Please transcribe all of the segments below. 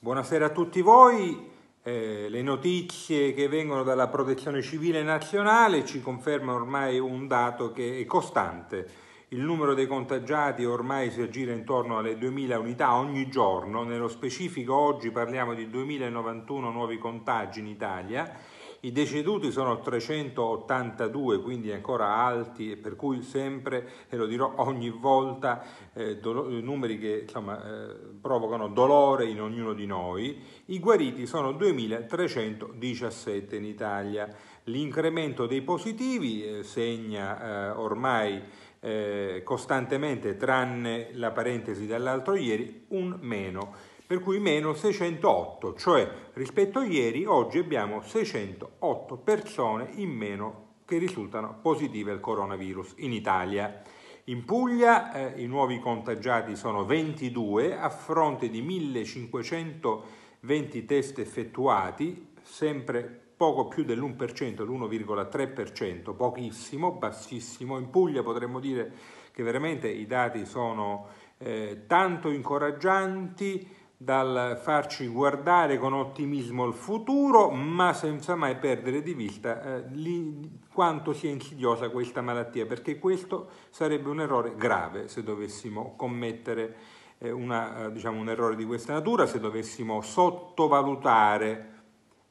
Buonasera a tutti voi. Eh, le notizie che vengono dalla Protezione Civile Nazionale ci confermano ormai un dato che è costante. Il numero dei contagiati ormai si aggira intorno alle 2000 unità ogni giorno. Nello specifico oggi parliamo di 2091 nuovi contagi in Italia i deceduti sono 382, quindi ancora alti, e per cui sempre, e lo dirò ogni volta, eh, numeri che insomma, eh, provocano dolore in ognuno di noi. I guariti sono 2317 in Italia. L'incremento dei positivi eh, segna eh, ormai eh, costantemente, tranne la parentesi dall'altro ieri, un meno per cui meno 608, cioè rispetto a ieri oggi abbiamo 608 persone in meno che risultano positive al coronavirus in Italia. In Puglia eh, i nuovi contagiati sono 22 a fronte di 1520 test effettuati, sempre poco più dell'1%, l'1,3%, pochissimo, bassissimo. In Puglia potremmo dire che veramente i dati sono eh, tanto incoraggianti dal farci guardare con ottimismo il futuro, ma senza mai perdere di vista eh, li, quanto sia insidiosa questa malattia, perché questo sarebbe un errore grave se dovessimo commettere eh, una, eh, diciamo un errore di questa natura, se dovessimo sottovalutare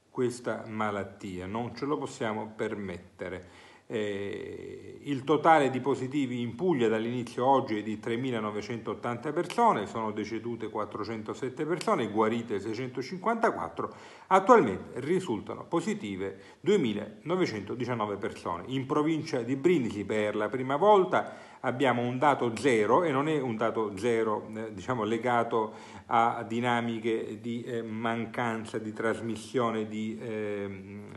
questa malattia, non ce lo possiamo permettere. Eh, il totale di positivi in Puglia dall'inizio oggi è di 3.980 persone, sono decedute 407 persone, guarite 654, attualmente risultano positive 2.919 persone. In provincia di Brindisi per la prima volta abbiamo un dato zero e non è un dato zero eh, diciamo, legato a dinamiche di eh, mancanza di trasmissione di ehm,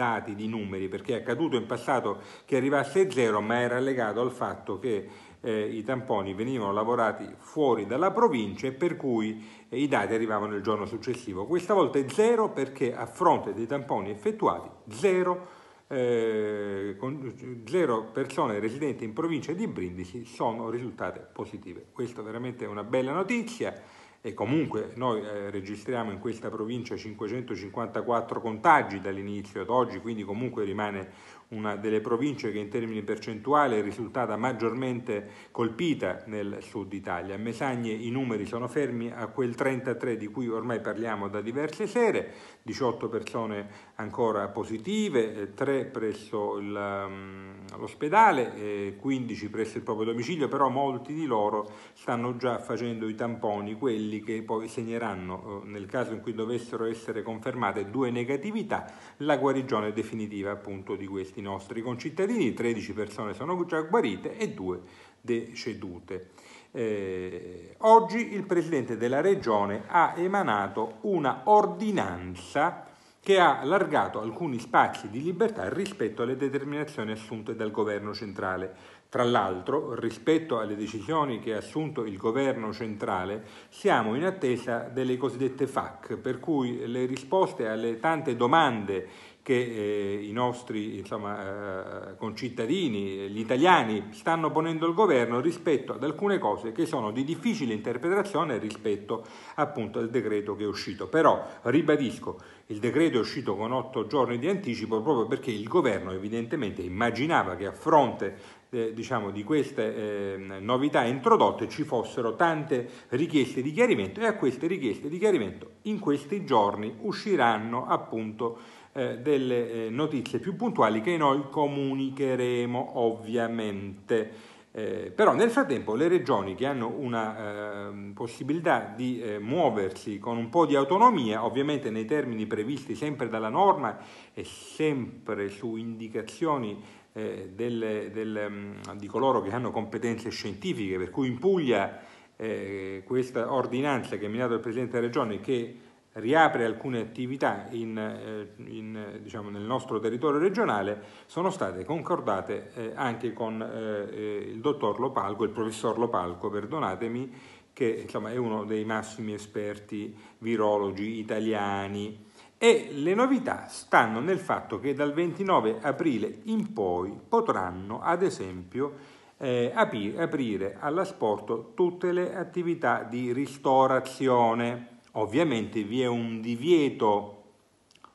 dati, di numeri, perché è accaduto in passato che arrivasse zero, ma era legato al fatto che eh, i tamponi venivano lavorati fuori dalla provincia e per cui eh, i dati arrivavano il giorno successivo. Questa volta è zero perché a fronte dei tamponi effettuati, zero, eh, con, zero persone residenti in provincia di Brindisi sono risultate positive. Questa veramente è una bella notizia e comunque noi eh, registriamo in questa provincia 554 contagi dall'inizio ad oggi, quindi comunque rimane una delle province che in termini percentuali è risultata maggiormente colpita nel sud Italia. A Mesagne i numeri sono fermi a quel 33 di cui ormai parliamo da diverse sere, 18 persone ancora positive, 3 eh, presso mm, l'ospedale, 15 presso il proprio domicilio, però molti di loro stanno già facendo i tamponi, quelli quelli che poi segneranno, eh, nel caso in cui dovessero essere confermate due negatività, la guarigione definitiva appunto di questi nostri concittadini. 13 persone sono già guarite e due decedute. Eh, oggi il Presidente della Regione ha emanato una ordinanza che ha allargato alcuni spazi di libertà rispetto alle determinazioni assunte dal governo centrale tra l'altro, rispetto alle decisioni che ha assunto il governo centrale, siamo in attesa delle cosiddette FAC, per cui le risposte alle tante domande che eh, i nostri insomma, eh, concittadini, gli italiani, stanno ponendo al governo rispetto ad alcune cose che sono di difficile interpretazione rispetto appunto al decreto che è uscito. Però, ribadisco, il decreto è uscito con otto giorni di anticipo proprio perché il governo evidentemente immaginava che a fronte eh, diciamo, di queste eh, novità introdotte ci fossero tante richieste di chiarimento e a queste richieste di chiarimento in questi giorni usciranno appunto eh, delle eh, notizie più puntuali che noi comunicheremo ovviamente. Eh, però nel frattempo le regioni che hanno una eh, possibilità di eh, muoversi con un po' di autonomia, ovviamente nei termini previsti sempre dalla norma e sempre su indicazioni eh, del, del, ehm, di coloro che hanno competenze scientifiche, per cui in Puglia eh, questa ordinanza che è emanata dal Presidente della Regione che riapre alcune attività in, eh, in, diciamo, nel nostro territorio regionale sono state concordate eh, anche con eh, eh, il dottor Lopalco, il professor Lopalco, perdonatemi, che insomma, è uno dei massimi esperti virologi italiani. E le novità stanno nel fatto che dal 29 aprile in poi potranno, ad esempio, eh, aprire all'asporto tutte le attività di ristorazione Ovviamente vi è un divieto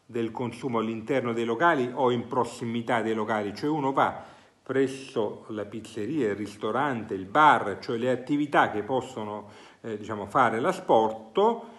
del consumo all'interno dei locali o in prossimità dei locali, cioè uno va presso la pizzeria, il ristorante, il bar, cioè le attività che possono eh, diciamo, fare l'asporto,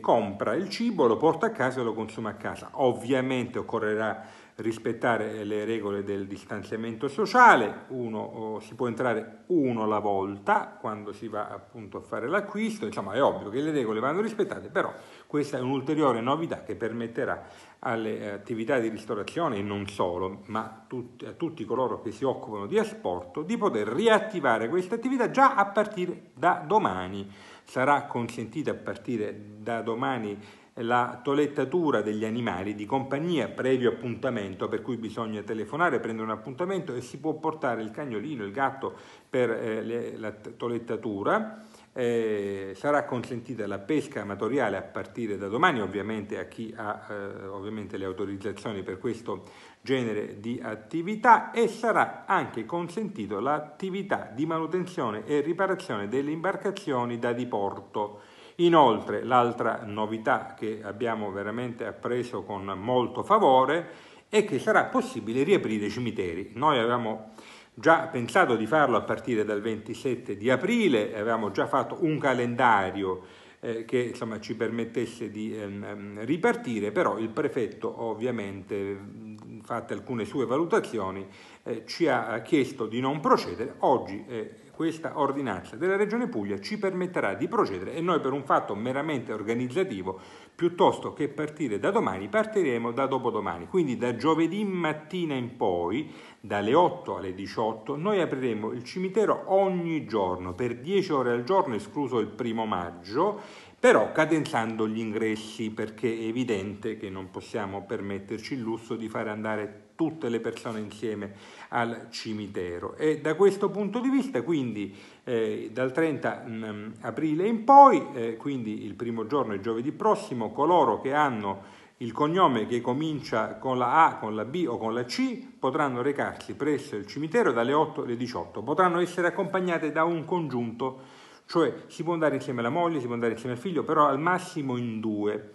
compra il cibo, lo porta a casa e lo consuma a casa. Ovviamente occorrerà rispettare eh, le regole del distanziamento sociale, uno, oh, si può entrare uno alla volta quando si va appunto a fare l'acquisto, insomma è ovvio che le regole vanno rispettate, però questa è un'ulteriore novità che permetterà alle attività di ristorazione e non solo, ma a tutti coloro che si occupano di asporto, di poter riattivare questa attività già a partire da domani. Sarà consentita a partire da domani la tolettatura degli animali di compagnia previo appuntamento per cui bisogna telefonare, prendere un appuntamento e si può portare il cagnolino, il gatto per eh, le, la tolettatura. Eh, sarà consentita la pesca amatoriale a partire da domani, ovviamente a chi ha eh, ovviamente le autorizzazioni per questo genere di attività e sarà anche consentito l'attività di manutenzione e riparazione delle imbarcazioni da diporto Inoltre l'altra novità che abbiamo veramente appreso con molto favore è che sarà possibile riaprire i cimiteri. Noi avevamo già pensato di farlo a partire dal 27 di aprile, avevamo già fatto un calendario eh, che insomma, ci permettesse di ehm, ehm ripartire, però il prefetto ovviamente fatte alcune sue valutazioni, eh, ci ha chiesto di non procedere. Oggi eh, questa ordinanza della Regione Puglia ci permetterà di procedere e noi per un fatto meramente organizzativo, piuttosto che partire da domani, partiremo da dopodomani. Quindi da giovedì mattina in poi, dalle 8 alle 18, noi apriremo il cimitero ogni giorno per 10 ore al giorno, escluso il primo maggio, però cadenzando gli ingressi perché è evidente che non possiamo permetterci il lusso di fare andare tutte le persone insieme al cimitero e da questo punto di vista quindi eh, dal 30 mm, aprile in poi eh, quindi il primo giorno è giovedì prossimo coloro che hanno il cognome che comincia con la A, con la B o con la C potranno recarsi presso il cimitero dalle 8 alle 18 potranno essere accompagnate da un congiunto cioè si può andare insieme alla moglie, si può andare insieme al figlio, però al massimo in due.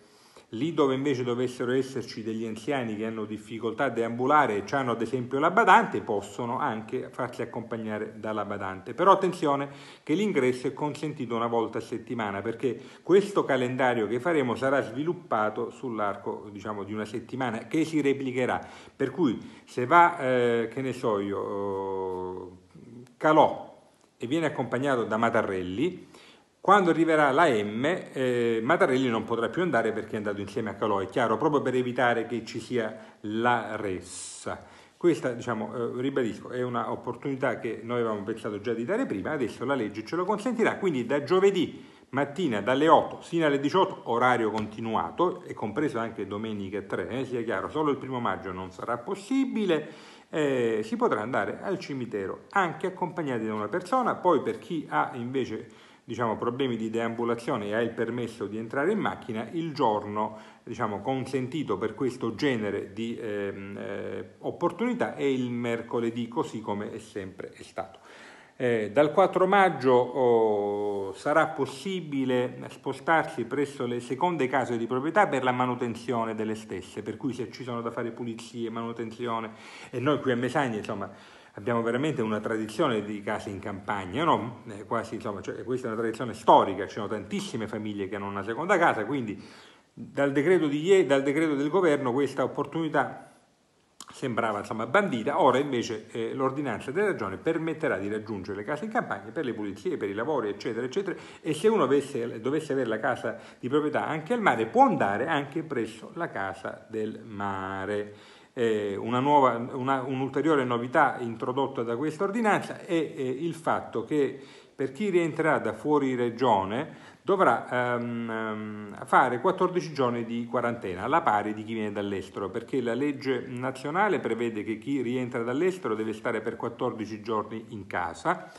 Lì dove invece dovessero esserci degli anziani che hanno difficoltà a deambulare e hanno ad esempio la badante, possono anche farsi accompagnare dalla badante. Però attenzione che l'ingresso è consentito una volta a settimana perché questo calendario che faremo sarà sviluppato sull'arco diciamo, di una settimana che si replicherà. Per cui se va, eh, che ne so io, eh, Calò e viene accompagnato da Matarelli. Quando arriverà la M, eh, Mattarelli non potrà più andare perché è andato insieme a Calò, è chiaro, proprio per evitare che ci sia la ressa. Questa, diciamo, eh, ribadisco, è un'opportunità che noi avevamo pensato già di dare prima, adesso la legge ce lo consentirà, quindi da giovedì mattina dalle 8 fino alle 18, orario continuato, e compreso anche domenica 3, eh, sia chiaro, solo il primo maggio non sarà possibile, eh, si potrà andare al cimitero anche accompagnati da una persona, poi per chi ha invece diciamo, problemi di deambulazione e ha il permesso di entrare in macchina, il giorno diciamo, consentito per questo genere di ehm, eh, opportunità è il mercoledì, così come è sempre stato. Eh, dal 4 maggio oh, sarà possibile spostarsi presso le seconde case di proprietà per la manutenzione delle stesse, per cui se ci sono da fare pulizie, manutenzione, e noi qui a Mesagna insomma abbiamo veramente una tradizione di case in campagna, no? eh, quasi, insomma, cioè, questa è una tradizione storica, ci sono tantissime famiglie che hanno una seconda casa, quindi dal decreto, di, dal decreto del governo questa opportunità sembrava insomma bandita, ora invece eh, l'ordinanza della ragione permetterà di raggiungere le case in campagna per le pulizie, per i lavori eccetera eccetera e se uno avesse, dovesse avere la casa di proprietà anche al mare può andare anche presso la casa del mare. Eh, una nuova, una, un'ulteriore novità introdotta da questa ordinanza è eh, il fatto che per chi rientrerà da fuori regione dovrà ehm, ehm fare 14 giorni di quarantena, alla pari di chi viene dall'estero, perché la legge nazionale prevede che chi rientra dall'estero deve stare per 14 giorni in casa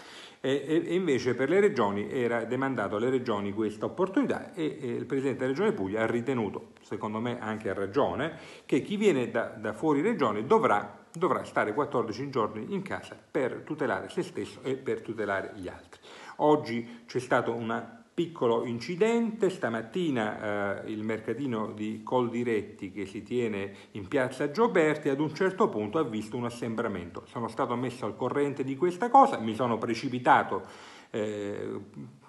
e, e invece per le regioni era demandato alle regioni questa opportunità e, e, il Presidente della Regione Puglia ha ritenuto, secondo me anche a ragione, che chi viene da, da fuori regione dovrà dovrà stare 14 giorni in casa per tutelare se stesso e per tutelare gli altri. Oggi c'è stato un piccolo incidente, stamattina eh, il mercatino di Coldiretti che si tiene in piazza Gioberti ad un certo punto ha visto un assembramento. Sono stato messo al corrente di questa cosa, mi sono precipitato eh,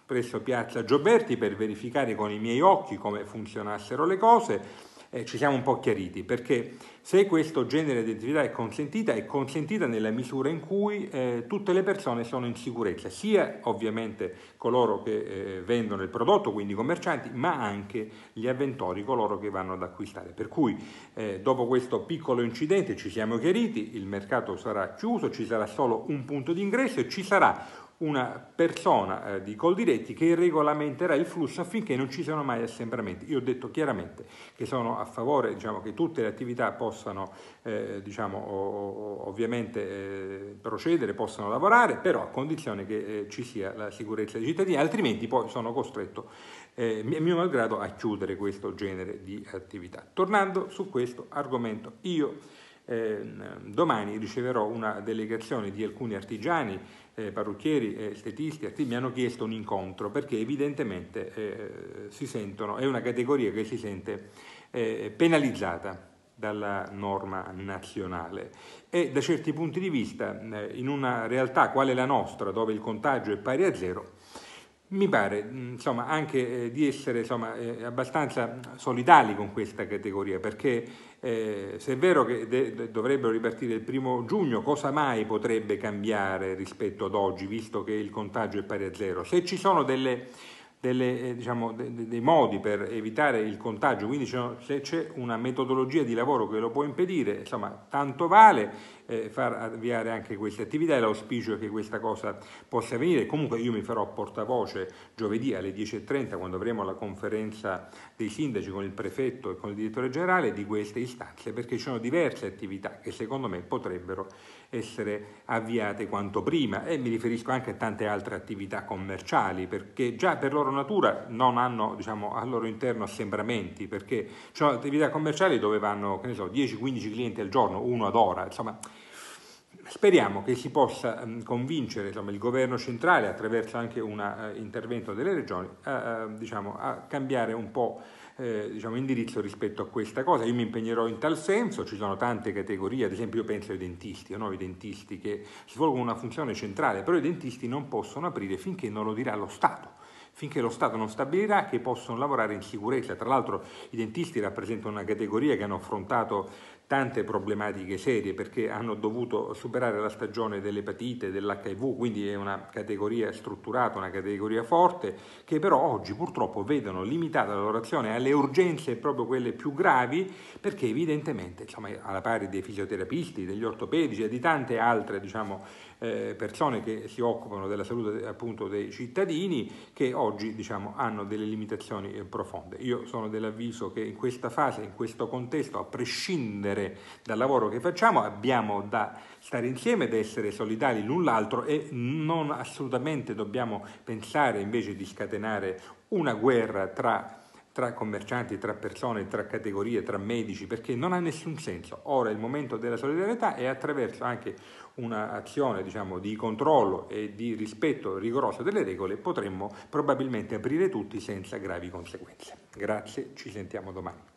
presso piazza Gioberti per verificare con i miei occhi come funzionassero le cose eh, ci siamo un po' chiariti, perché se questo genere di attività è consentita, è consentita nella misura in cui eh, tutte le persone sono in sicurezza, sia ovviamente coloro che eh, vendono il prodotto, quindi i commercianti, ma anche gli avventori, coloro che vanno ad acquistare. Per cui eh, dopo questo piccolo incidente ci siamo chiariti, il mercato sarà chiuso, ci sarà solo un punto di ingresso e ci sarà una persona eh, di Coldiretti che regolamenterà il flusso affinché non ci siano mai assembramenti. Io ho detto chiaramente che sono a favore diciamo, che tutte le attività possano eh, diciamo, ovviamente eh, procedere, possano lavorare, però a condizione che eh, ci sia la sicurezza dei cittadini, altrimenti poi sono costretto, eh, mio malgrado, a chiudere questo genere di attività. Tornando su questo argomento, io ehm, domani riceverò una delegazione di alcuni artigiani eh, parrucchieri, eh, estetisti, artisti, mi hanno chiesto un incontro perché evidentemente eh, si sentono, è una categoria che si sente eh, penalizzata dalla norma nazionale e da certi punti di vista eh, in una realtà quale la nostra dove il contagio è pari a zero mi pare mm, insomma, anche eh, di essere insomma, eh, abbastanza solidali con questa categoria, perché eh, se è vero che de- dovrebbero ripartire il primo giugno, cosa mai potrebbe cambiare rispetto ad oggi, visto che il contagio è pari a zero? Se ci sono delle, delle, eh, diciamo, de- de- dei modi per evitare il contagio, quindi se c'è una metodologia di lavoro che lo può impedire, insomma, tanto vale eh, far avviare anche queste attività e l'auspicio è che questa cosa possa avvenire. Comunque io mi farò portavoce giovedì alle 10.30 quando avremo la conferenza dei sindaci con il prefetto e con il direttore generale di queste istanze perché ci sono diverse attività che secondo me potrebbero essere avviate quanto prima e mi riferisco anche a tante altre attività commerciali perché già per loro natura non hanno diciamo, al loro interno assembramenti perché ci sono attività commerciali dove vanno so, 10-15 clienti al giorno, uno ad ora, insomma Speriamo che si possa ehm, convincere insomma, il governo centrale, attraverso anche un eh, intervento delle regioni, a, uh, diciamo, a cambiare un po' eh, diciamo, indirizzo rispetto a questa cosa. Io mi impegnerò in tal senso, ci sono tante categorie, ad esempio io penso ai dentisti, no? i dentisti che svolgono una funzione centrale, però i dentisti non possono aprire finché non lo dirà lo Stato finché lo Stato non stabilirà che possono lavorare in sicurezza. Tra l'altro i dentisti rappresentano una categoria che hanno affrontato tante problematiche serie perché hanno dovuto superare la stagione dell'epatite, dell'HIV, quindi è una categoria strutturata, una categoria forte, che però oggi purtroppo vedono limitata la loro azione alle urgenze proprio quelle più gravi, perché evidentemente insomma, alla pari dei fisioterapisti, degli ortopedici e di tante altre diciamo, eh, persone che si occupano della salute appunto dei cittadini che oggi diciamo, hanno delle limitazioni eh, profonde. Io sono dell'avviso che in questa fase, in questo contesto, a prescindere dal lavoro che facciamo, abbiamo da stare insieme, ed essere solidali l'un l'altro e non assolutamente dobbiamo pensare invece di scatenare una guerra tra tra commercianti, tra persone, tra categorie, tra medici, perché non ha nessun senso. Ora è il momento della solidarietà e attraverso anche un'azione diciamo, di controllo e di rispetto rigoroso delle regole potremmo probabilmente aprire tutti senza gravi conseguenze. Grazie, ci sentiamo domani.